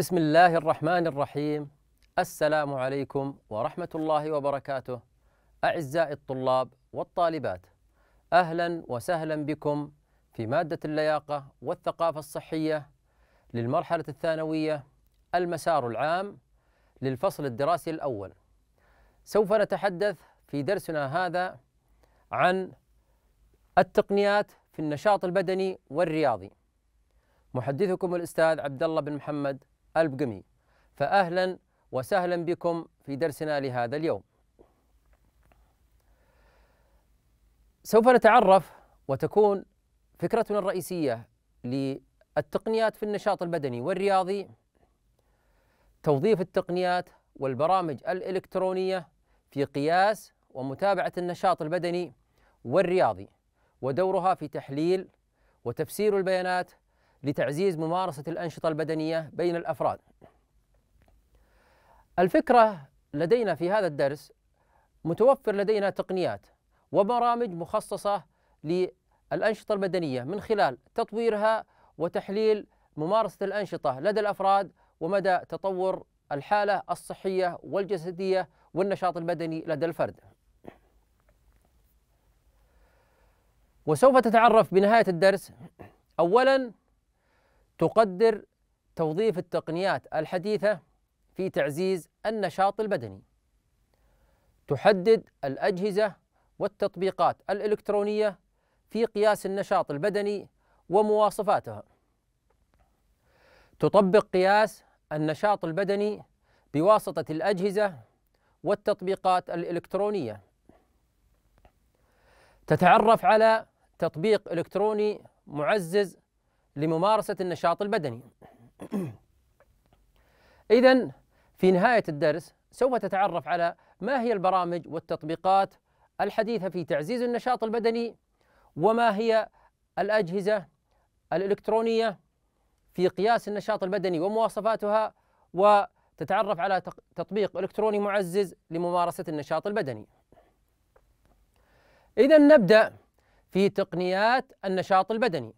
بسم الله الرحمن الرحيم السلام عليكم ورحمة الله وبركاته أعزائي الطلاب والطالبات أهلا وسهلا بكم في مادة اللياقة والثقافة الصحية للمرحلة الثانوية المسار العام للفصل الدراسي الأول سوف نتحدث في درسنا هذا عن التقنيات في النشاط البدني والرياضي محدثكم الأستاذ عبد الله بن محمد البقمي فأهلا وسهلا بكم في درسنا لهذا اليوم سوف نتعرف وتكون فكرتنا الرئيسية للتقنيات في النشاط البدني والرياضي توظيف التقنيات والبرامج الإلكترونية في قياس ومتابعة النشاط البدني والرياضي ودورها في تحليل وتفسير البيانات لتعزيز ممارسة الأنشطة البدنية بين الأفراد. الفكرة لدينا في هذا الدرس متوفر لدينا تقنيات وبرامج مخصصة للأنشطة البدنية من خلال تطويرها وتحليل ممارسة الأنشطة لدى الأفراد ومدى تطور الحالة الصحية والجسدية والنشاط البدني لدى الفرد. وسوف تتعرف بنهاية الدرس أولا تقدر توظيف التقنيات الحديثة في تعزيز النشاط البدني تحدد الأجهزة والتطبيقات الإلكترونية في قياس النشاط البدني ومواصفاتها تطبق قياس النشاط البدني بواسطة الأجهزة والتطبيقات الإلكترونية تتعرف على تطبيق إلكتروني معزز لممارسة النشاط البدني إذا في نهاية الدرس سوف تتعرف على ما هي البرامج والتطبيقات الحديثة في تعزيز النشاط البدني وما هي الأجهزة الإلكترونية في قياس النشاط البدني ومواصفاتها وتتعرف على تطبيق إلكتروني معزز لممارسة النشاط البدني إذا نبدأ في تقنيات النشاط البدني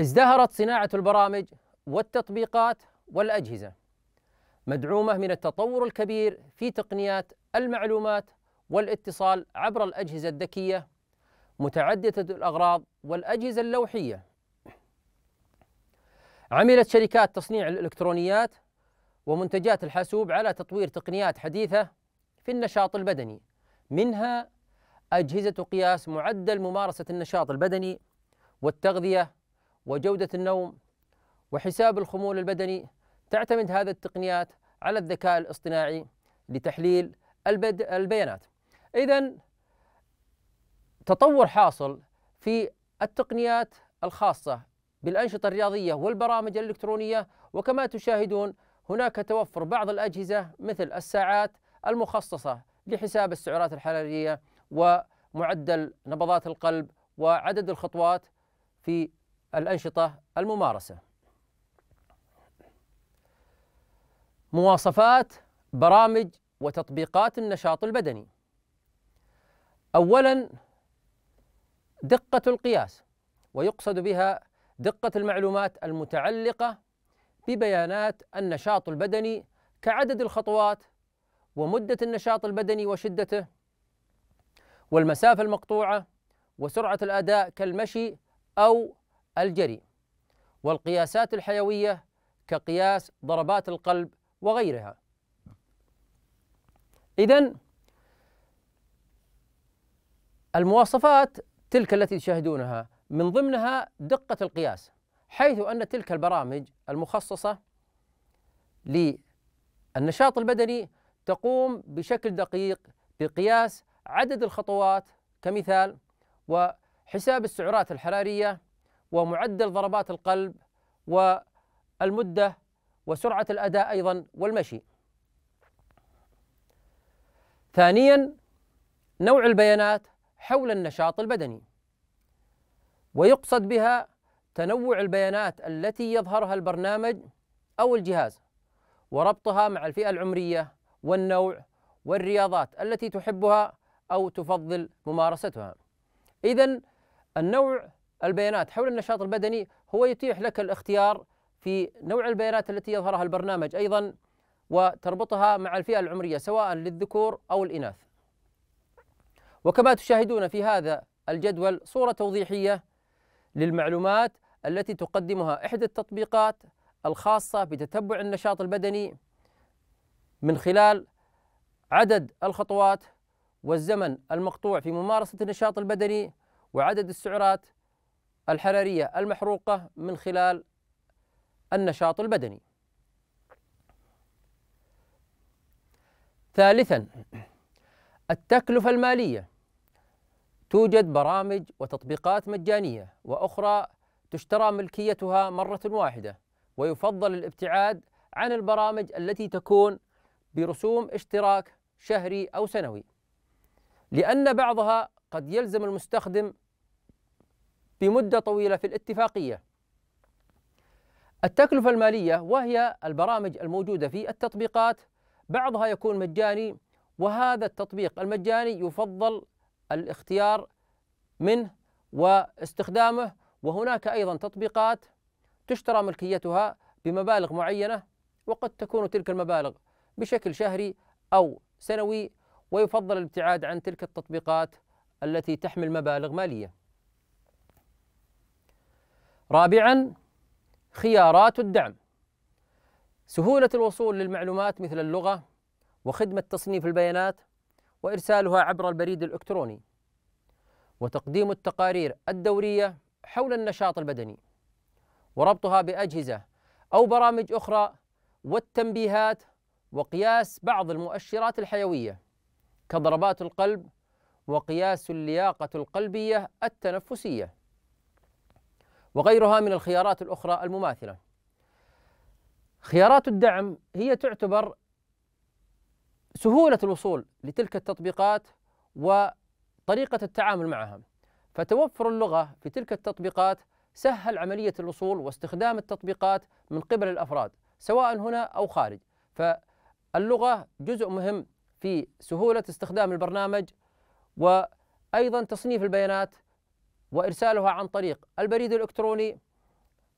ازدهرت صناعة البرامج والتطبيقات والأجهزة مدعومة من التطور الكبير في تقنيات المعلومات والاتصال عبر الأجهزة الذكية متعددة الأغراض والأجهزة اللوحية عملت شركات تصنيع الإلكترونيات ومنتجات الحاسوب على تطوير تقنيات حديثة في النشاط البدني منها أجهزة قياس معدل ممارسة النشاط البدني والتغذية وجودة النوم وحساب الخمول البدني تعتمد هذه التقنيات على الذكاء الاصطناعي لتحليل البد... البيانات إذا تطور حاصل في التقنيات الخاصة بالأنشطة الرياضية والبرامج الإلكترونية وكما تشاهدون هناك توفر بعض الأجهزة مثل الساعات المخصصة لحساب السعرات الحرارية ومعدل نبضات القلب وعدد الخطوات في الأنشطة الممارسة مواصفات برامج وتطبيقات النشاط البدني أولا دقة القياس ويقصد بها دقة المعلومات المتعلقة ببيانات النشاط البدني كعدد الخطوات ومدة النشاط البدني وشدته والمسافة المقطوعة وسرعة الأداء كالمشي أو الجري والقياسات الحيوية كقياس ضربات القلب وغيرها إذا المواصفات تلك التي تشاهدونها من ضمنها دقة القياس حيث أن تلك البرامج المخصصة للنشاط البدني تقوم بشكل دقيق بقياس عدد الخطوات كمثال وحساب السعرات الحرارية ومعدل ضربات القلب والمدة وسرعة الأداء أيضا والمشي ثانيا نوع البيانات حول النشاط البدني ويقصد بها تنوع البيانات التي يظهرها البرنامج أو الجهاز وربطها مع الفئة العمرية والنوع والرياضات التي تحبها أو تفضل ممارستها إذا النوع البيانات حول النشاط البدني هو يتيح لك الاختيار في نوع البيانات التي يظهرها البرنامج أيضا وتربطها مع الفئة العمرية سواء للذكور أو الإناث وكما تشاهدون في هذا الجدول صورة توضيحية للمعلومات التي تقدمها إحدى التطبيقات الخاصة بتتبع النشاط البدني من خلال عدد الخطوات والزمن المقطوع في ممارسة النشاط البدني وعدد السعرات الحرارية المحروقة من خلال النشاط البدني. ثالثا التكلفة المالية توجد برامج وتطبيقات مجانية وأخرى تشترى ملكيتها مرة واحدة ويفضل الابتعاد عن البرامج التي تكون برسوم اشتراك شهري أو سنوي لأن بعضها قد يلزم المستخدم مدة طويلة في الاتفاقية التكلفة المالية وهي البرامج الموجودة في التطبيقات بعضها يكون مجاني وهذا التطبيق المجاني يفضل الاختيار منه واستخدامه وهناك أيضا تطبيقات تشترى ملكيتها بمبالغ معينة وقد تكون تلك المبالغ بشكل شهري أو سنوي ويفضل الابتعاد عن تلك التطبيقات التي تحمل مبالغ ماليه رابعا خيارات الدعم سهولة الوصول للمعلومات مثل اللغة وخدمة تصنيف البيانات وإرسالها عبر البريد الإلكتروني وتقديم التقارير الدورية حول النشاط البدني وربطها بأجهزة أو برامج أخرى والتنبيهات وقياس بعض المؤشرات الحيوية كضربات القلب وقياس اللياقة القلبية التنفسية وغيرها من الخيارات الأخرى المماثلة خيارات الدعم هي تعتبر سهولة الوصول لتلك التطبيقات وطريقة التعامل معها فتوفر اللغة في تلك التطبيقات سهل عملية الوصول واستخدام التطبيقات من قبل الأفراد سواء هنا أو خارج فاللغة جزء مهم في سهولة استخدام البرنامج وأيضا تصنيف البيانات وارسالها عن طريق البريد الالكتروني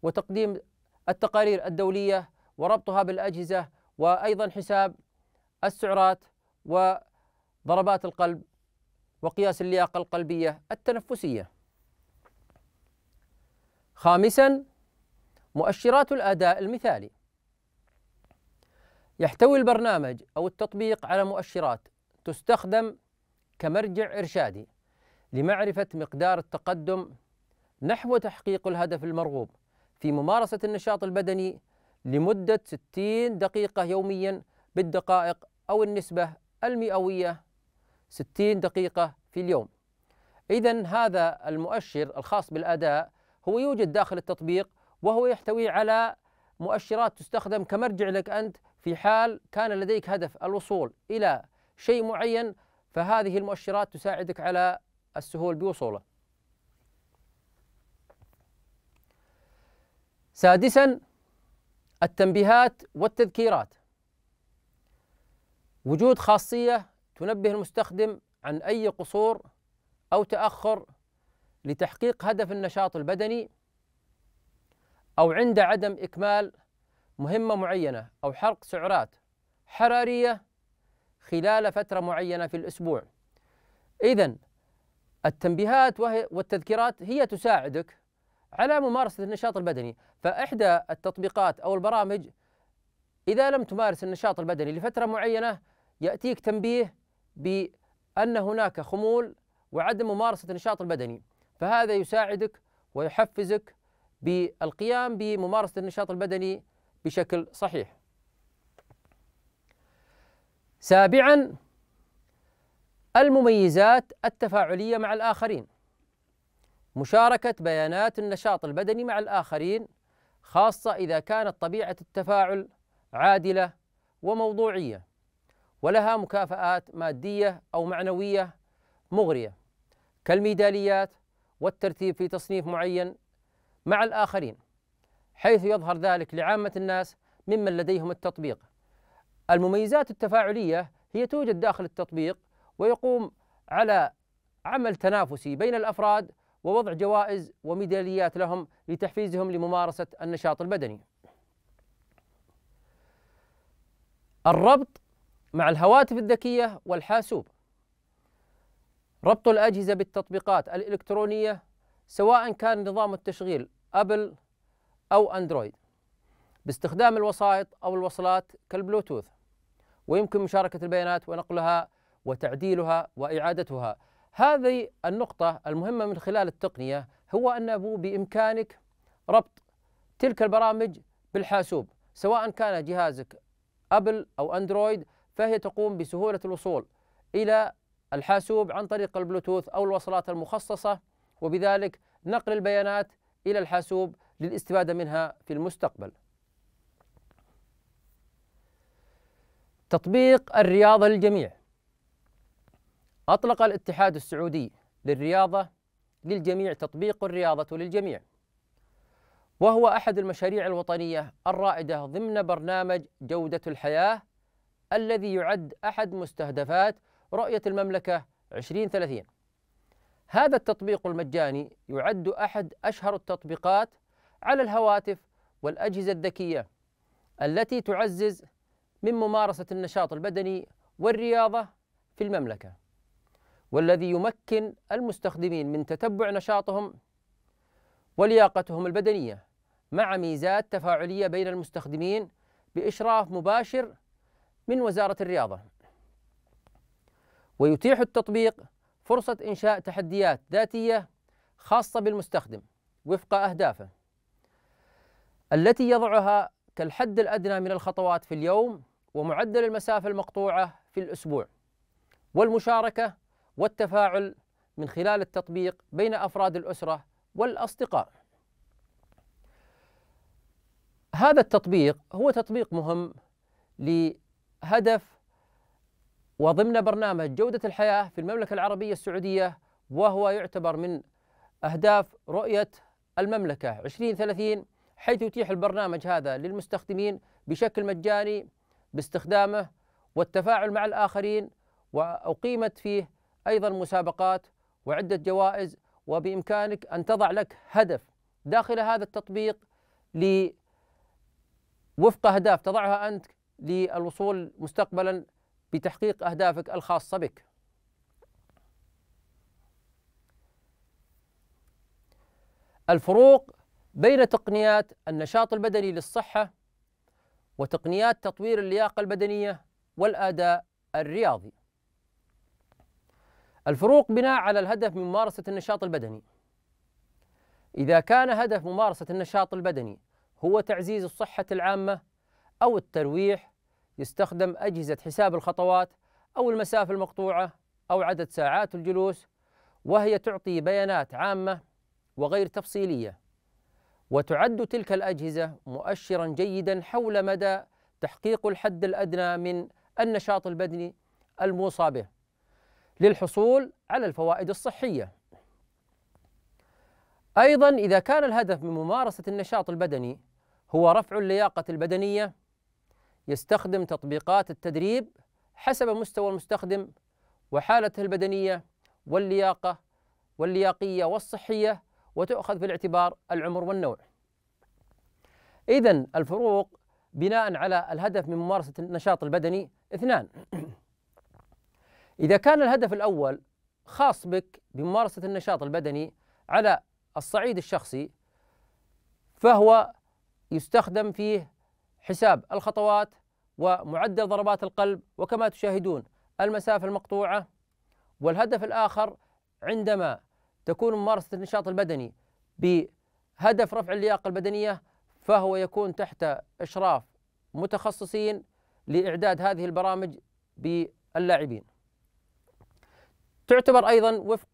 وتقديم التقارير الدوليه وربطها بالاجهزه وايضا حساب السعرات وضربات القلب وقياس اللياقه القلبيه التنفسيه. خامسا مؤشرات الاداء المثالي. يحتوي البرنامج او التطبيق على مؤشرات تستخدم كمرجع ارشادي لمعرفة مقدار التقدم نحو تحقيق الهدف المرغوب في ممارسة النشاط البدني لمدة 60 دقيقة يوميا بالدقائق أو النسبة المئوية 60 دقيقة في اليوم إذا هذا المؤشر الخاص بالأداء هو يوجد داخل التطبيق وهو يحتوي على مؤشرات تستخدم كمرجع لك أنت في حال كان لديك هدف الوصول إلى شيء معين فهذه المؤشرات تساعدك على السهول بوصوله سادسا التنبيهات والتذكيرات وجود خاصية تنبه المستخدم عن أي قصور أو تأخر لتحقيق هدف النشاط البدني أو عند عدم إكمال مهمة معينة أو حرق سعرات حرارية خلال فترة معينة في الأسبوع إذا التنبيهات والتذكيرات هي تساعدك على ممارسة النشاط البدني فإحدى التطبيقات أو البرامج إذا لم تمارس النشاط البدني لفترة معينة يأتيك تنبيه بأن هناك خمول وعدم ممارسة النشاط البدني فهذا يساعدك ويحفزك بالقيام بممارسة النشاط البدني بشكل صحيح سابعا المميزات التفاعلية مع الآخرين مشاركة بيانات النشاط البدني مع الآخرين خاصة إذا كانت طبيعة التفاعل عادلة وموضوعية ولها مكافآت مادية أو معنوية مغرية كالميداليات والترتيب في تصنيف معين مع الآخرين حيث يظهر ذلك لعامة الناس ممن لديهم التطبيق المميزات التفاعلية هي توجد داخل التطبيق ويقوم على عمل تنافسي بين الافراد ووضع جوائز وميداليات لهم لتحفيزهم لممارسه النشاط البدني. الربط مع الهواتف الذكيه والحاسوب. ربط الاجهزه بالتطبيقات الالكترونيه سواء كان نظام التشغيل ابل او اندرويد باستخدام الوسائط او الوصلات كالبلوتوث ويمكن مشاركه البيانات ونقلها وتعديلها واعادتها. هذه النقطة المهمة من خلال التقنية هو انه بامكانك ربط تلك البرامج بالحاسوب سواء كان جهازك ابل او اندرويد فهي تقوم بسهولة الوصول الى الحاسوب عن طريق البلوتوث او الوصلات المخصصة وبذلك نقل البيانات الى الحاسوب للاستفادة منها في المستقبل. تطبيق الرياضة للجميع أطلق الاتحاد السعودي للرياضة للجميع تطبيق الرياضة للجميع وهو أحد المشاريع الوطنية الرائدة ضمن برنامج جودة الحياة الذي يعد أحد مستهدفات رؤية المملكة 2030 هذا التطبيق المجاني يعد أحد أشهر التطبيقات على الهواتف والأجهزة الذكية التي تعزز من ممارسة النشاط البدني والرياضة في المملكة والذي يمكن المستخدمين من تتبع نشاطهم ولياقتهم البدنيه مع ميزات تفاعليه بين المستخدمين باشراف مباشر من وزاره الرياضه. ويتيح التطبيق فرصه انشاء تحديات ذاتيه خاصه بالمستخدم وفق اهدافه. التي يضعها كالحد الادنى من الخطوات في اليوم ومعدل المسافه المقطوعه في الاسبوع. والمشاركه والتفاعل من خلال التطبيق بين افراد الاسره والاصدقاء. هذا التطبيق هو تطبيق مهم لهدف وضمن برنامج جوده الحياه في المملكه العربيه السعوديه وهو يعتبر من اهداف رؤيه المملكه 2030 حيث يتيح البرنامج هذا للمستخدمين بشكل مجاني باستخدامه والتفاعل مع الاخرين واقيمت فيه أيضا مسابقات وعدة جوائز وبإمكانك أن تضع لك هدف داخل هذا التطبيق ل وفق أهداف تضعها أنت للوصول مستقبلا بتحقيق أهدافك الخاصة بك الفروق بين تقنيات النشاط البدني للصحة وتقنيات تطوير اللياقة البدنية والأداء الرياضي الفروق بناء على الهدف من ممارسة النشاط البدني إذا كان هدف ممارسة النشاط البدني هو تعزيز الصحة العامة أو الترويح يستخدم أجهزة حساب الخطوات أو المسافة المقطوعة أو عدد ساعات الجلوس وهي تعطي بيانات عامة وغير تفصيلية وتعد تلك الأجهزة مؤشرا جيدا حول مدى تحقيق الحد الأدنى من النشاط البدني الموصى به للحصول على الفوائد الصحية. أيضا إذا كان الهدف من ممارسة النشاط البدني هو رفع اللياقة البدنية يستخدم تطبيقات التدريب حسب مستوى المستخدم وحالته البدنية واللياقة واللياقية والصحية وتؤخذ في الاعتبار العمر والنوع. إذا الفروق بناء على الهدف من ممارسة النشاط البدني اثنان إذا كان الهدف الأول خاص بك بممارسة النشاط البدني على الصعيد الشخصي فهو يستخدم فيه حساب الخطوات ومعدل ضربات القلب وكما تشاهدون المسافة المقطوعة والهدف الآخر عندما تكون ممارسة النشاط البدني بهدف رفع اللياقة البدنية فهو يكون تحت إشراف متخصصين لإعداد هذه البرامج باللاعبين تعتبر أيضا وفق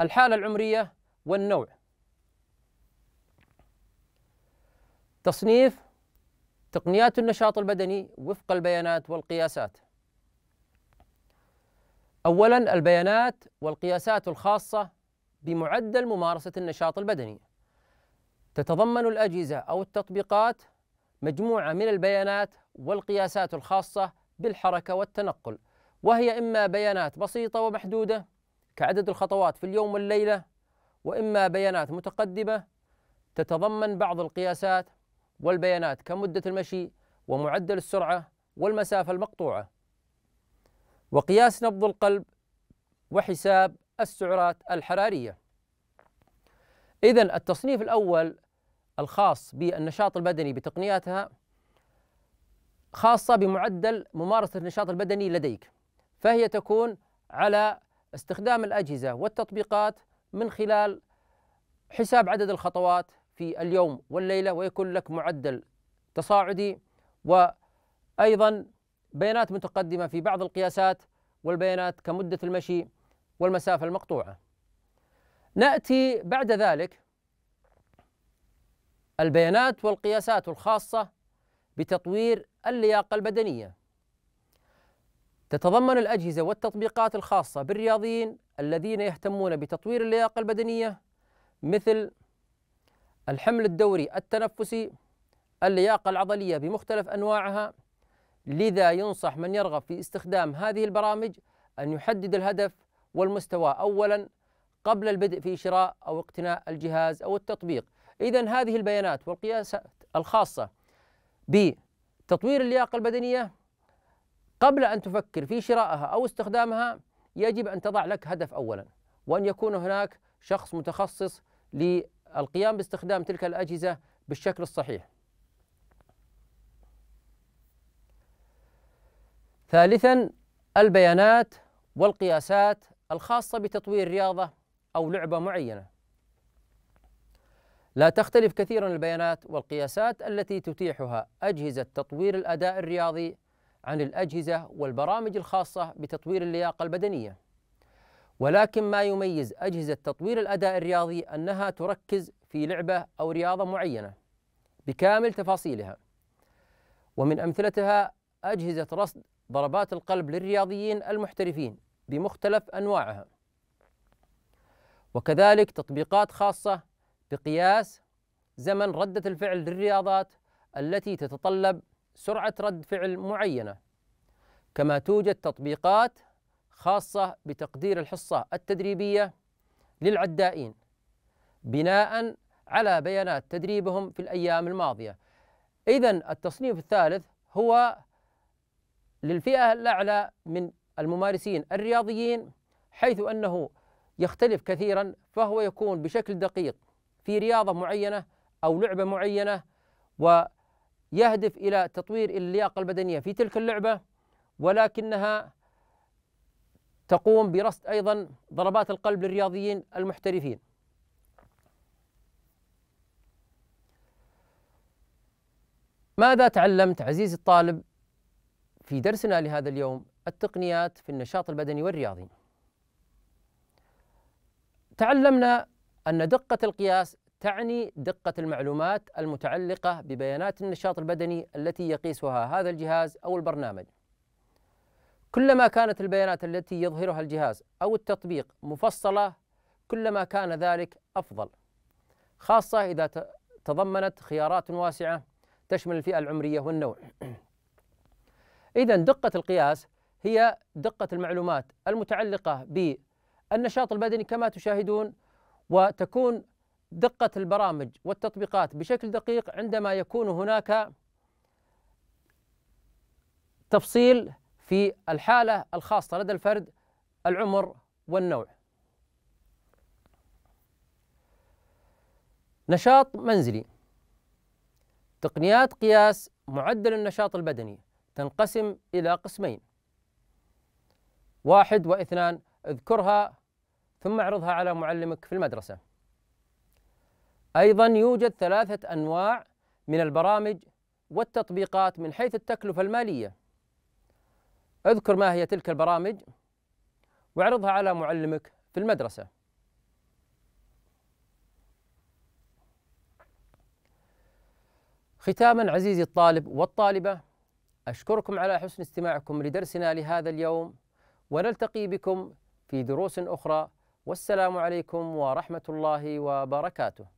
الحالة العمرية والنوع تصنيف تقنيات النشاط البدني وفق البيانات والقياسات أولا البيانات والقياسات الخاصة بمعدل ممارسة النشاط البدني تتضمن الأجهزة أو التطبيقات مجموعة من البيانات والقياسات الخاصة بالحركة والتنقل وهي إما بيانات بسيطة ومحدودة كعدد الخطوات في اليوم والليلة وإما بيانات متقدمة تتضمن بعض القياسات والبيانات كمدة المشي ومعدل السرعة والمسافة المقطوعة وقياس نبض القلب وحساب السعرات الحرارية إذا التصنيف الأول الخاص بالنشاط البدني بتقنياتها خاصة بمعدل ممارسة النشاط البدني لديك فهي تكون على استخدام الأجهزة والتطبيقات من خلال حساب عدد الخطوات في اليوم والليلة ويكون لك معدل تصاعدي وأيضا بيانات متقدمة في بعض القياسات والبيانات كمدة المشي والمسافة المقطوعة نأتي بعد ذلك البيانات والقياسات الخاصة بتطوير اللياقة البدنية تتضمن الأجهزة والتطبيقات الخاصة بالرياضيين الذين يهتمون بتطوير اللياقة البدنية مثل الحمل الدوري التنفسي اللياقة العضلية بمختلف أنواعها لذا ينصح من يرغب في استخدام هذه البرامج أن يحدد الهدف والمستوى أولا قبل البدء في شراء أو اقتناء الجهاز أو التطبيق إذا هذه البيانات والقياسات الخاصة بتطوير اللياقة البدنية قبل أن تفكر في شرائها أو استخدامها يجب أن تضع لك هدف أولا وأن يكون هناك شخص متخصص للقيام باستخدام تلك الأجهزة بالشكل الصحيح ثالثا البيانات والقياسات الخاصة بتطوير رياضة أو لعبة معينة. لا تختلف كثيرا البيانات والقياسات التي تتيحها أجهزة تطوير الأداء الرياضي عن الأجهزة والبرامج الخاصة بتطوير اللياقة البدنية ولكن ما يميز أجهزة تطوير الأداء الرياضي أنها تركز في لعبة أو رياضة معينة بكامل تفاصيلها ومن أمثلتها أجهزة رصد ضربات القلب للرياضيين المحترفين بمختلف أنواعها وكذلك تطبيقات خاصة بقياس زمن ردة الفعل للرياضات التي تتطلب سرعة رد فعل معينة كما توجد تطبيقات خاصة بتقدير الحصة التدريبية للعدائين بناء على بيانات تدريبهم في الأيام الماضية إذا التصنيف الثالث هو للفئة الأعلى من الممارسين الرياضيين حيث أنه يختلف كثيرا فهو يكون بشكل دقيق في رياضة معينة أو لعبة معينة و يهدف الى تطوير اللياقه البدنيه في تلك اللعبه ولكنها تقوم برصد ايضا ضربات القلب للرياضيين المحترفين. ماذا تعلمت عزيزي الطالب في درسنا لهذا اليوم التقنيات في النشاط البدني والرياضي؟ تعلمنا ان دقه القياس تعني دقة المعلومات المتعلقة ببيانات النشاط البدني التي يقيسها هذا الجهاز أو البرنامج. كلما كانت البيانات التي يظهرها الجهاز أو التطبيق مفصلة كلما كان ذلك أفضل. خاصة إذا تضمنت خيارات واسعة تشمل الفئة العمرية والنوع. إذا دقة القياس هي دقة المعلومات المتعلقة بالنشاط البدني كما تشاهدون وتكون دقة البرامج والتطبيقات بشكل دقيق عندما يكون هناك تفصيل في الحالة الخاصة لدى الفرد العمر والنوع. نشاط منزلي تقنيات قياس معدل النشاط البدني تنقسم إلى قسمين واحد واثنان اذكرها ثم اعرضها على معلمك في المدرسه أيضا يوجد ثلاثة أنواع من البرامج والتطبيقات من حيث التكلفة المالية اذكر ما هي تلك البرامج واعرضها على معلمك في المدرسة ختاما عزيزي الطالب والطالبة أشكركم على حسن استماعكم لدرسنا لهذا اليوم ونلتقي بكم في دروس أخرى والسلام عليكم ورحمة الله وبركاته